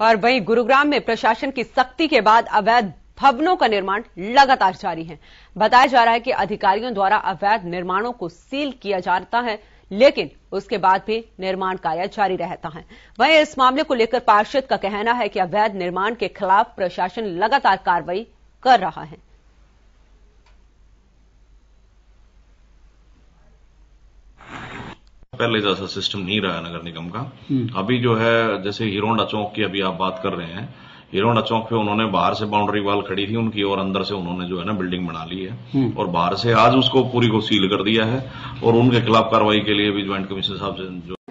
और वहीं गुरुग्राम में प्रशासन की सख्ती के बाद अवैध भवनों का निर्माण लगातार जारी है बताया जा रहा है कि अधिकारियों द्वारा अवैध निर्माणों को सील किया जाता है लेकिन उसके बाद भी निर्माण कार्य जारी रहता है वहीं इस मामले को लेकर पार्षद का कहना है कि अवैध निर्माण के खिलाफ प्रशासन लगातार कार्रवाई कर रहा है पहले जैसा सिस्टम नहीं रहा नगर निगम का हम्म। अभी जो है जैसे हिरोंडा चौक की अभी आप बात कर रहे हैं हिरोंडा चौक पे उन्होंने बाहर से बाउंड्री वाल खड़ी थी उनकी और अंदर से उन्होंने जो है ना बिल्डिंग बना ली है हम्म। और बाहर से आज उसको पूरी को सील कर दिया है और उनके खिलाफ कार्रवाई के लिए भी ज्वाइंट कमिश्नर साहब से जो